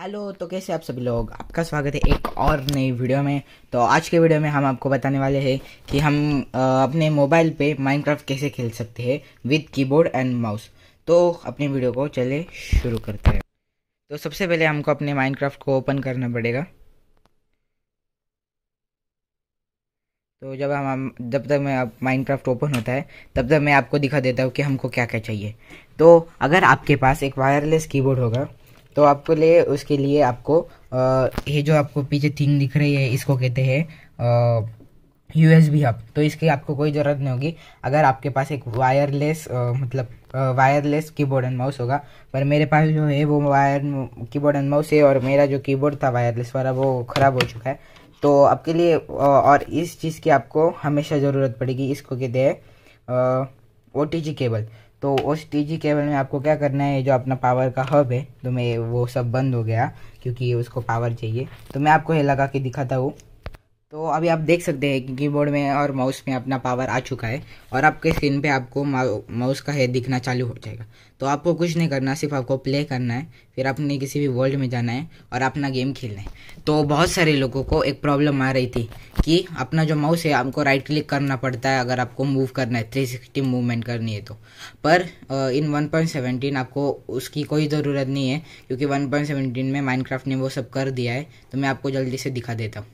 hello तो कैसे आप सभी लोग आपका स्वागत है एक और नई वीडियो में तो आज के वीडियो में हम आपको बताने वाले हैं कि हम आ, अपने मोबाइल पे माइनक्राफ्ट कैसे खेल सकते हैं विद कीबोर्ड एंड माउस तो अपने वीडियो को चले शुरू करते हैं तो सबसे पहले हमको अपने माइनक्राफ्ट को ओपन करना पड़ेगा तो जब हम जब तक मैं आप माइनक्राफ्ट ओपन होता है तब तक मैं आपको दिखा देता हूँ कि हमको क्या क्या चाहिए तो अगर आपके पास एक वायरलेस कीबोर्ड होगा तो आपके ले उसके लिए आपको आ, ये जो आपको पीछे थिंग दिख रही है इसको कहते हैं यू एस बी हब तो इसकी आपको कोई ज़रूरत नहीं होगी अगर आपके पास एक वायरलेस मतलब वायरलेस कीबोर्ड एंड माउस होगा पर मेरे पास जो है वो वायर कीबोर्ड एंड माउस है और मेरा जो कीबोर्ड था वायरलेस वाला वो ख़राब हो चुका है तो आपके लिए और इस चीज़ की आपको हमेशा ज़रूरत पड़ेगी इसको कहते हैं ओ टी जी केबल तो उस टी केबल में आपको क्या करना है जो अपना पावर का हब है तो मैं वो सब बंद हो गया क्योंकि उसको पावर चाहिए तो मैं आपको ये लगा के दिखाता हूँ तो अभी आप देख सकते हैं कि कीबोर्ड में और माउस में अपना पावर आ चुका है और आपके स्क्रीन पे आपको माउस का है दिखना चालू हो जाएगा तो आपको कुछ नहीं करना सिर्फ आपको प्ले करना है फिर आपने किसी भी वर्ल्ड में जाना है और अपना गेम खेलना है तो बहुत सारे लोगों को एक प्रॉब्लम आ रही थी कि अपना जो माउस है आपको राइट क्लिक करना पड़ता है अगर आपको मूव करना है थ्री सिक्सटी मूवमेंट करनी है तो पर इन वन पॉइंट सेवनटीन आपको उसकी कोई ज़रूरत नहीं है क्योंकि वन पॉइंट सेवेंटीन में माइनक्राफ्ट ने वो सब कर दिया है तो मैं आपको जल्दी से दिखा देता हूँ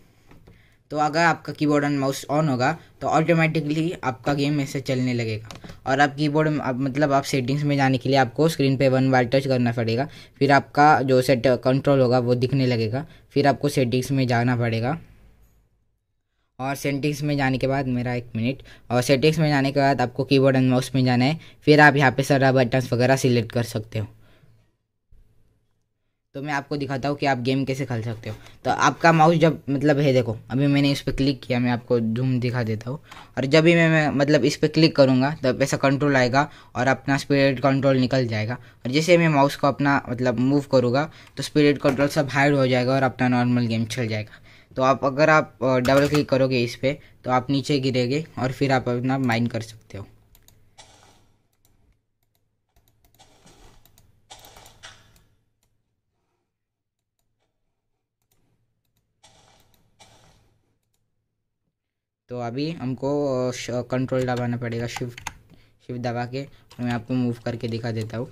तो अगर आपका कीबोर्ड एंड माउस ऑन होगा तो ऑटोमेटिकली आपका गेम ऐसे चलने लगेगा और आप कीबोर्ड आप मतलब आप सेटिंग्स में जाने के लिए आपको स्क्रीन पे वन बार टच करना पड़ेगा फिर आपका जो सेट कंट्रोल होगा वो दिखने लगेगा फिर आपको सेटिंग्स में जाना पड़ेगा और सेटिंग्स में जाने के बाद मेरा एक मिनट और सेटिंग्स में जाने के बाद आपको कीबोर्ड एंड माउस में जाना है फिर आप यहाँ पे सारा बटन्स वगैरह सिलेक्ट कर सकते हो तो मैं आपको दिखाता हूँ कि आप गेम कैसे खेल सकते हो तो आपका माउस जब मतलब है देखो अभी मैंने इस पर क्लिक किया मैं आपको जूम दिखा देता हूँ और जब भी मैं, मैं मतलब इस पर क्लिक करूँगा तब ऐसा कंट्रोल आएगा और अपना स्पिरिट कंट्रोल निकल जाएगा और जैसे मैं माउस को अपना मतलब मूव करूँगा तो स्पिरिट कंट्रोल सब हाइड हो जाएगा और अपना नॉर्मल गेम चल जाएगा तो आप अगर आप डबल क्लिक करोगे इस पर तो आप नीचे गिरेगे और फिर आप अपना माइंड कर सकते हो तो अभी हमको कंट्रोल दबाना पड़ेगा शिफ्ट शिफ्ट दबा के मैं आपको मूव करके दिखा देता हूँ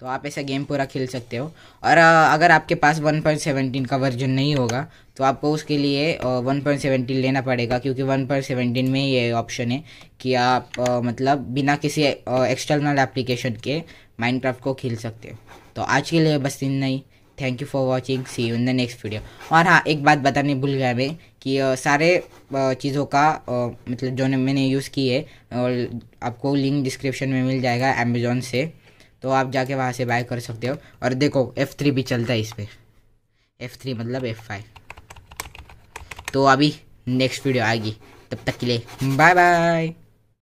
तो आप ऐसा गेम पूरा खेल सकते हो और अगर आपके पास 1.17 का वर्जन नहीं होगा तो आपको उसके लिए 1.17 लेना पड़ेगा क्योंकि 1.17 में ये ऑप्शन है कि आप मतलब बिना किसी एक्सटर्नल एप्लीकेशन के माइनक्राफ्ट को खेल सकते हो तो आज के लिए बस इतना ही thank you for watching see you in the next video और हाँ एक बात बताने भूल गया मैं कि सारे चीज़ों का मतलब जो मैंने यूज़ की है और आपको लिंक डिस्क्रिप्शन में मिल जाएगा अमेजोन से तो आप जाके वहाँ से बाय कर सकते हो और देखो एफ़ थ्री भी चलता है इस पर एफ़ थ्री मतलब एफ़ फाइव तो अभी नेक्स्ट वीडियो आएगी तब तक के लिए बाय बाय